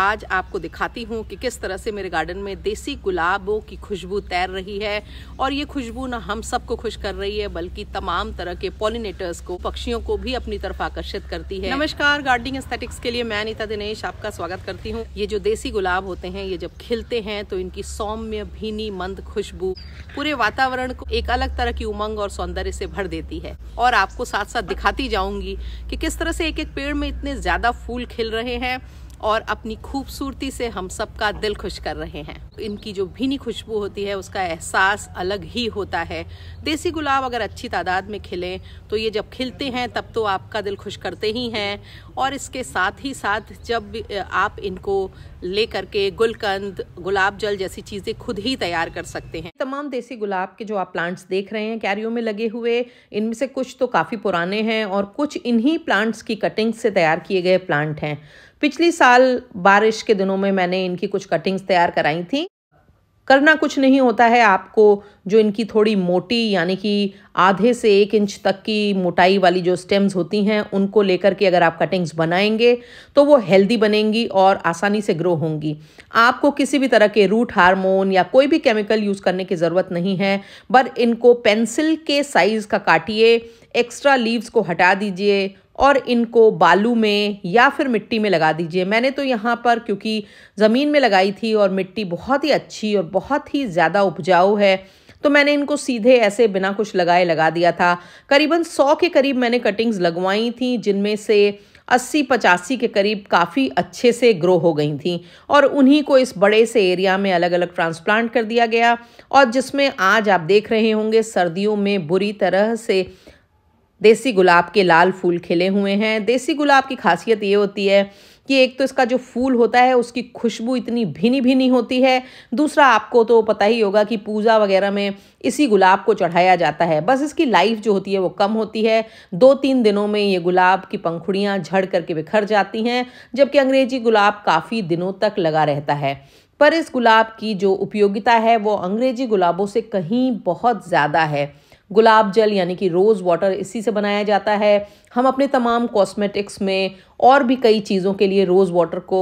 आज आपको दिखाती हूँ कि किस तरह से मेरे गार्डन में देसी गुलाबों की खुशबू तैर रही है और ये खुशबू ना हम सबको खुश कर रही है बल्कि तमाम तरह के पॉलिनेटर्स को पक्षियों को भी अपनी तरफ आकर्षित करती है नमस्कार गार्डनिंग एस्थेटिक्स के लिए मैं अनिता दिनेश आपका स्वागत करती हूँ ये जो देसी गुलाब होते हैं ये जब खिलते हैं तो इनकी सौम्य भीनी मंद खुशबू पूरे वातावरण को एक अलग तरह की उमंग और सौंदर्य से भर देती है और आपको साथ साथ दिखाती जाऊंगी कि किस तरह से एक एक पेड़ में इतने ज्यादा फूल खिल रहे हैं और अपनी खूबसूरती से हम सबका दिल खुश कर रहे हैं इनकी जो भीनी खुशबू होती है उसका एहसास अलग ही होता है देसी गुलाब अगर अच्छी तादाद में खिलें तो ये जब खिलते हैं तब तो आपका दिल खुश करते ही हैं और इसके साथ ही साथ जब आप इनको ले करके गुलकंद गुलाब जल जैसी चीज़ें खुद ही तैयार कर सकते हैं तमाम देसी गुलाब के जो आप प्लांट्स देख रहे हैं कैरियो में लगे हुए इनमें से कुछ तो काफ़ी पुराने हैं और कुछ इन्हीं प्लांट्स की कटिंग्स से तैयार किए गए प्लांट हैं पिछली साल बारिश के दिनों में मैंने इनकी कुछ कटिंग्स तैयार कराई थी करना कुछ नहीं होता है आपको जो इनकी थोड़ी मोटी यानी कि आधे से एक इंच तक की मोटाई वाली जो स्टेम्स होती हैं उनको लेकर के अगर आप कटिंग्स बनाएंगे तो वो हेल्दी बनेंगी और आसानी से ग्रो होंगी आपको किसी भी तरह के रूट हार्मोन या कोई भी केमिकल यूज़ करने की ज़रूरत नहीं है बट इनको पेंसिल के साइज़ का काटिए एक्स्ट्रा लीव्स को हटा दीजिए और इनको बालू में या फिर मिट्टी में लगा दीजिए मैंने तो यहाँ पर क्योंकि ज़मीन में लगाई थी और मिट्टी बहुत ही अच्छी और बहुत ही ज़्यादा उपजाऊ है तो मैंने इनको सीधे ऐसे बिना कुछ लगाए लगा दिया था करीबन सौ के करीब मैंने कटिंग्स लगवाई थी जिनमें से अस्सी पचासी के करीब काफ़ी अच्छे से ग्रो हो गई थी और उन्हीं को इस बड़े से एरिया में अलग अलग ट्रांसप्लांट कर दिया गया और जिसमें आज आप देख रहे होंगे सर्दियों में बुरी तरह से देसी गुलाब के लाल फूल खिले हुए हैं देसी गुलाब की खासियत ये होती है कि एक तो इसका जो फूल होता है उसकी खुशबू इतनी भिनी भिनी होती है दूसरा आपको तो पता ही होगा कि पूजा वगैरह में इसी गुलाब को चढ़ाया जाता है बस इसकी लाइफ जो होती है वो कम होती है दो तीन दिनों में ये गुलाब की पंखुड़ियाँ झड़ करके बिखर जाती हैं जबकि अंग्रेजी गुलाब काफ़ी दिनों तक लगा रहता है पर इस गुलाब की जो उपयोगिता है वो अंग्रेजी गुलाबों से कहीं बहुत ज़्यादा है गुलाब जल यानी कि रोज़ वाटर इसी से बनाया जाता है हम अपने तमाम कॉस्मेटिक्स में और भी कई चीज़ों के लिए रोज़ वाटर को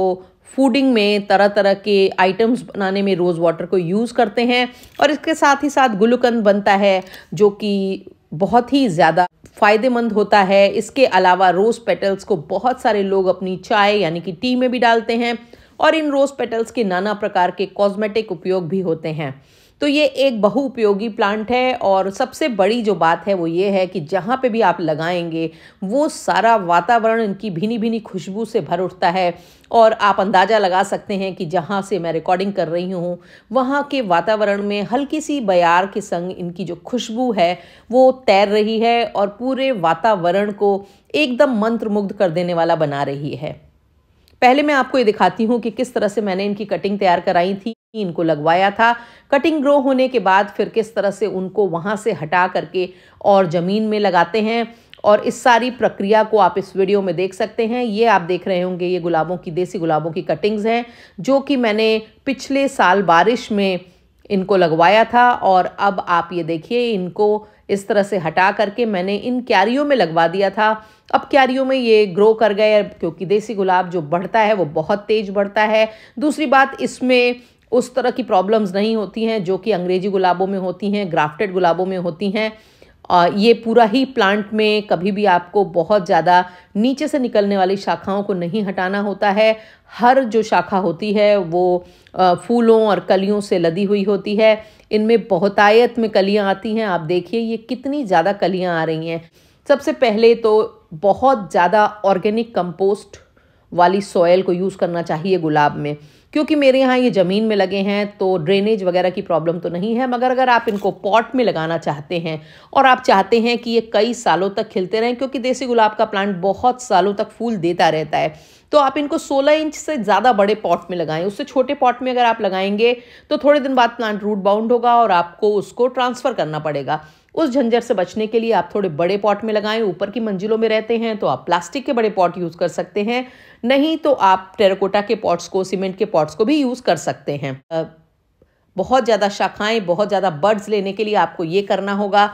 फूडिंग में तरह तरह के आइटम्स बनाने में रोज़ वाटर को यूज़ करते हैं और इसके साथ ही साथ गुलकंद बनता है जो कि बहुत ही ज़्यादा फ़ायदेमंद होता है इसके अलावा रोज़ पेटल्स को बहुत सारे लोग अपनी चाय यानी कि टी में भी डालते हैं और इन रोज़ पेटल्स के नाना प्रकार के कॉस्मेटिक उपयोग भी होते हैं तो ये एक बहुउपयोगी प्लांट है और सबसे बड़ी जो बात है वो ये है कि जहाँ पे भी आप लगाएंगे वो सारा वातावरण इनकी भीनी भीनी खुशबू से भर उठता है और आप अंदाज़ा लगा सकते हैं कि जहाँ से मैं रिकॉर्डिंग कर रही हूँ वहाँ के वातावरण में हल्की सी बयार के संग इनकी जो खुशबू है वो तैर रही है और पूरे वातावरण को एकदम मंत्रमुग्ध कर देने वाला बना रही है पहले मैं आपको ये दिखाती हूँ कि किस तरह से मैंने इनकी कटिंग तैयार कराई थी इनको लगवाया था कटिंग ग्रो होने के बाद फिर किस तरह से उनको वहाँ से हटा करके और ज़मीन में लगाते हैं और इस सारी प्रक्रिया को आप इस वीडियो में देख सकते हैं ये आप देख रहे होंगे ये गुलाबों की देसी गुलाबों की कटिंग्स हैं जो कि मैंने पिछले साल बारिश में इनको लगवाया था और अब आप ये देखिए इनको इस तरह से हटा करके मैंने इन क्यारियों में लगवा दिया था अब क्यारियों में ये ग्रो कर गए क्योंकि देसी गुलाब जो बढ़ता है वो बहुत तेज़ बढ़ता है दूसरी बात इसमें उस तरह की प्रॉब्लम्स नहीं होती हैं जो कि अंग्रेजी गुलाबों में होती हैं ग्राफ्टेड गुलाबों में होती हैं और ये पूरा ही प्लांट में कभी भी आपको बहुत ज़्यादा नीचे से निकलने वाली शाखाओं को नहीं हटाना होता है हर जो शाखा होती है वो फूलों और कलियों से लदी हुई होती है इनमें बहुतायत में कलियाँ आती हैं आप देखिए ये कितनी ज़्यादा कलियाँ आ रही हैं सबसे पहले तो बहुत ज़्यादा ऑर्गेनिक कंपोस्ट वाली सॉयल को यूज़ करना चाहिए गुलाब में क्योंकि मेरे यहाँ ये ज़मीन में लगे हैं तो ड्रेनेज वगैरह की प्रॉब्लम तो नहीं है मगर अगर आप इनको पॉट में लगाना चाहते हैं और आप चाहते हैं कि ये कई सालों तक खिलते रहें क्योंकि देसी गुलाब का प्लांट बहुत सालों तक फूल देता रहता है तो आप इनको 16 इंच से ज़्यादा बड़े पॉट में लगाएं उससे छोटे पॉट में अगर आप लगाएंगे तो थोड़े दिन बाद प्लांट रूट बाउंड होगा और आपको उसको ट्रांसफ़र करना पड़ेगा उस झंझट से बचने के लिए आप थोड़े बड़े पॉट में लगाएं ऊपर की मंजिलों में रहते हैं तो आप प्लास्टिक के बड़े पॉट यूज़ कर सकते हैं नहीं तो आप टेराकोटा के पॉट्स को सीमेंट के पॉट्स को भी यूज़ कर सकते हैं बहुत ज़्यादा शाखाएं बहुत ज़्यादा बर्ड्स लेने के लिए आपको ये करना होगा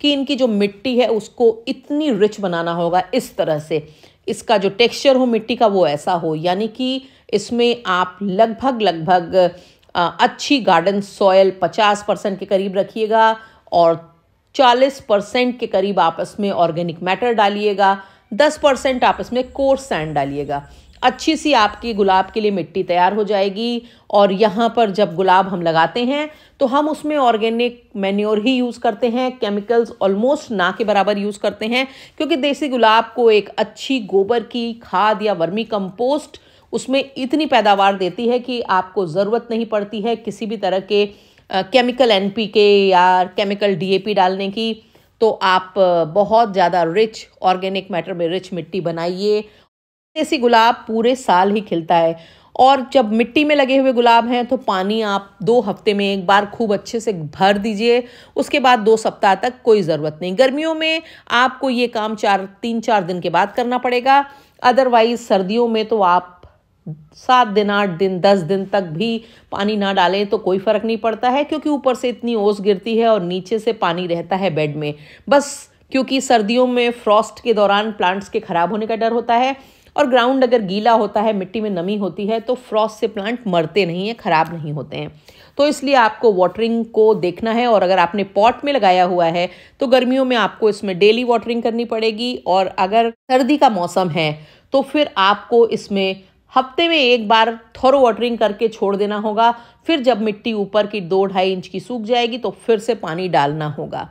कि इनकी जो मिट्टी है उसको इतनी रिच बनाना होगा इस तरह से इसका जो टेक्सचर हो मिट्टी का वो ऐसा हो यानी कि इसमें आप लगभग लगभग अच्छी गार्डन सॉयल पचास परसेंट के करीब रखिएगा और 40 परसेंट के करीब आपस में ऑर्गेनिक मैटर डालिएगा 10 परसेंट आपस में कोर्स सैंड डालिएगा अच्छी सी आपकी गुलाब के लिए मिट्टी तैयार हो जाएगी और यहाँ पर जब गुलाब हम लगाते हैं तो हम उसमें ऑर्गेनिक मैन्योर ही यूज़ करते हैं केमिकल्स ऑलमोस्ट ना के बराबर यूज़ करते हैं क्योंकि देसी गुलाब को एक अच्छी गोबर की खाद या वर्मी कंपोस्ट उसमें इतनी पैदावार देती है कि आपको ज़रूरत नहीं पड़ती है किसी भी तरह के केमिकल एन पी के या केमिकल डी ए पी डालने की तो आप बहुत ज़्यादा रिच ऑर्गेनिक मैटर में रिच मिट्टी बनाइए देसी गुलाब पूरे साल ही खिलता है और जब मिट्टी में लगे हुए गुलाब हैं तो पानी आप दो हफ्ते में एक बार खूब अच्छे से भर दीजिए उसके बाद दो सप्ताह तक कोई ज़रूरत नहीं गर्मियों में आपको ये काम चार तीन चार दिन के बाद करना पड़ेगा अदरवाइज सर्दियों में तो आप सात दिन आठ दिन दस दिन तक भी पानी ना डालें तो कोई फ़र्क नहीं पड़ता है क्योंकि ऊपर से इतनी ओस गिरती है और नीचे से पानी रहता है बेड में बस क्योंकि सर्दियों में फ्रॉस्ट के दौरान प्लांट्स के ख़राब होने का डर होता है और ग्राउंड अगर गीला होता है मिट्टी में नमी होती है तो फ्रॉस्ट से प्लांट मरते नहीं हैं ख़राब नहीं होते हैं तो इसलिए आपको वाटरिंग को देखना है और अगर आपने पॉट में लगाया हुआ है तो गर्मियों में आपको इसमें डेली वाटरिंग करनी पड़ेगी और अगर सर्दी का मौसम है तो फिर आपको इसमें हफ्ते में एक बार थोरो वाटरिंग करके छोड़ देना होगा फिर जब मिट्टी ऊपर की दो ढाई इंच की सूख जाएगी तो फिर से पानी डालना होगा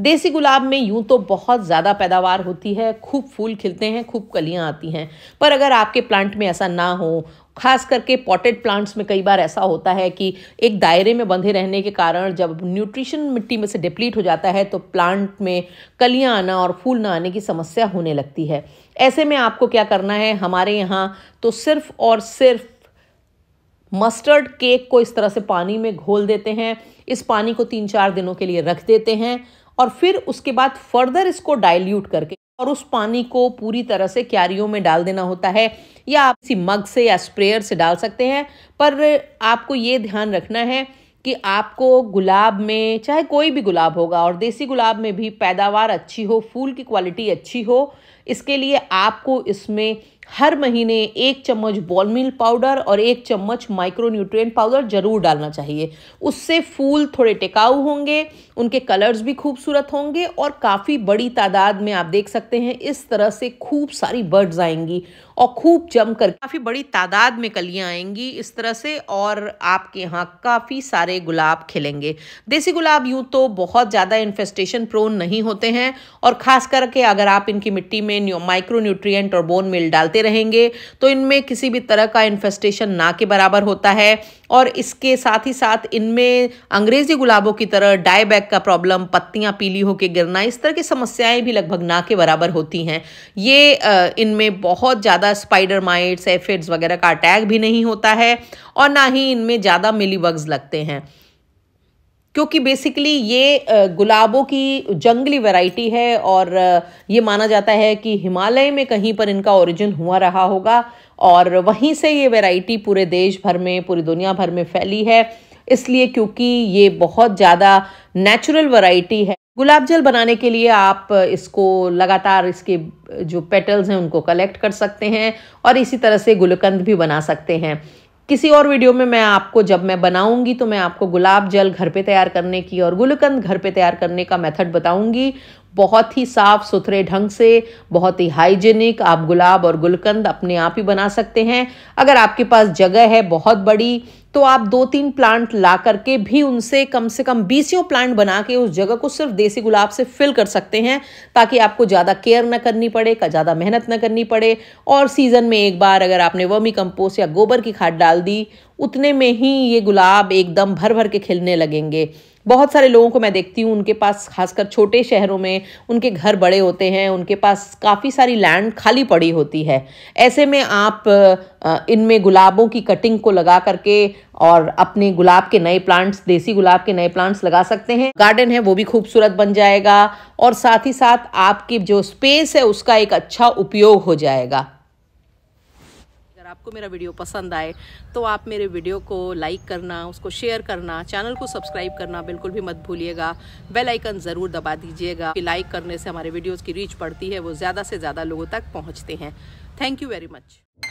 देसी गुलाब में यूं तो बहुत ज़्यादा पैदावार होती है खूब फूल खिलते हैं खूब कलियां आती हैं पर अगर आपके प्लांट में ऐसा ना हो खास करके पॉटेड प्लांट्स में कई बार ऐसा होता है कि एक दायरे में बंधे रहने के कारण जब न्यूट्रिशन मिट्टी में से डिप्लीट हो जाता है तो प्लांट में कलियाँ आना और फूल ना आने की समस्या होने लगती है ऐसे में आपको क्या करना है हमारे यहाँ तो सिर्फ और सिर्फ मस्टर्ड केक को इस तरह से पानी में घोल देते हैं इस पानी को तीन चार दिनों के लिए रख देते हैं और फिर उसके बाद फर्दर इसको डाइल्यूट करके और उस पानी को पूरी तरह से क्यारियों में डाल देना होता है या आप किसी मग से या स्प्रेयर से डाल सकते हैं पर आपको ये ध्यान रखना है कि आपको गुलाब में चाहे कोई भी गुलाब होगा और देसी गुलाब में भी पैदावार अच्छी हो फूल की क्वालिटी अच्छी हो इसके लिए आपको इसमें हर महीने एक चम्मच बॉल मिल पाउडर और एक चम्मच माइक्रो न्यूट्रिएंट पाउडर ज़रूर डालना चाहिए उससे फूल थोड़े टिकाऊ होंगे उनके कलर्स भी खूबसूरत होंगे और काफ़ी बड़ी तादाद में आप देख सकते हैं इस तरह से खूब सारी बर्ड्स आएंगी और खूब जमकर काफ़ी बड़ी तादाद में कलियाँ आएंगी इस तरह से और आपके यहाँ काफ़ी सारे गुलाब खिलेंगे देसी गुलाब यूँ तो बहुत ज़्यादा इन्फेस्टेशन प्रोन नहीं होते हैं और ख़ास करके अगर आप इनकी मिट्टी में माइक्रो न्यूट्रियट और बोन मिल डालते रहेंगे तो इनमें किसी भी तरह का इन्फेस्टेशन ना के बराबर होता है और इसके साथ ही साथ इनमें अंग्रेजी गुलाबों की तरह डाईबैक का प्रॉब्लम पत्तियां पीली होकर गिरना इस तरह की समस्याएं भी लगभग ना के बराबर होती हैं ये इनमें बहुत ज़्यादा ज़्यादा स्पाइडर माइट्स एफिड्स वगैरह का अटैक भी नहीं होता है और ना ही इनमें ज़्यादा मिली मिलीबग्स लगते हैं क्योंकि बेसिकली ये गुलाबों की जंगली वैरायटी है और ये माना जाता है कि हिमालय में कहीं पर इनका ओरिजिन हुआ रहा होगा और वहीं से ये वैरायटी पूरे देश भर में पूरी दुनिया भर में फैली है इसलिए क्योंकि ये बहुत ज़्यादा नेचुरल वैरायटी है गुलाब जल बनाने के लिए आप इसको लगातार इसके जो पेटल्स हैं उनको कलेक्ट कर सकते हैं और इसी तरह से गुलकंद भी बना सकते हैं किसी और वीडियो में मैं आपको जब मैं बनाऊंगी तो मैं आपको गुलाब जल घर पे तैयार करने की और गुलकंद घर पे तैयार करने का मेथड बताऊंगी बहुत ही साफ़ सुथरे ढंग से बहुत ही हाइजेनिक आप गुलाब और गुलकंद अपने आप ही बना सकते हैं अगर आपके पास जगह है बहुत बड़ी तो आप दो तीन प्लांट ला करके भी उनसे कम से कम बीसियों प्लांट बना के उस जगह को सिर्फ देसी गुलाब से फिल कर सकते हैं ताकि आपको ज़्यादा केयर ना करनी पड़े का ज़्यादा मेहनत ना करनी पड़े और सीज़न में एक बार अगर आपने वर्मी कंपोस्ट या गोबर की खाद डाल दी उतने में ही ये गुलाब एकदम भर भर के खिलने लगेंगे बहुत सारे लोगों को मैं देखती हूँ उनके पास खासकर छोटे शहरों में उनके घर बड़े होते हैं उनके पास काफ़ी सारी लैंड खाली पड़ी होती है ऐसे में आप इनमें गुलाबों की कटिंग को लगा करके और अपने गुलाब के नए प्लांट्स देसी गुलाब के नए प्लांट्स लगा सकते हैं गार्डन है वो भी खूबसूरत बन जाएगा और साथ ही साथ आपकी जो स्पेस है उसका एक अच्छा उपयोग हो जाएगा अगर आपको मेरा वीडियो पसंद आए तो आप मेरे वीडियो को लाइक करना उसको शेयर करना चैनल को सब्सक्राइब करना बिल्कुल भी मत भूलिएगा बेल आइकन ज़रूर दबा दीजिएगा लाइक करने से हमारे वीडियोज की रीच बढ़ती है वो ज़्यादा से ज़्यादा लोगों तक पहुंचते हैं थैंक यू वेरी मच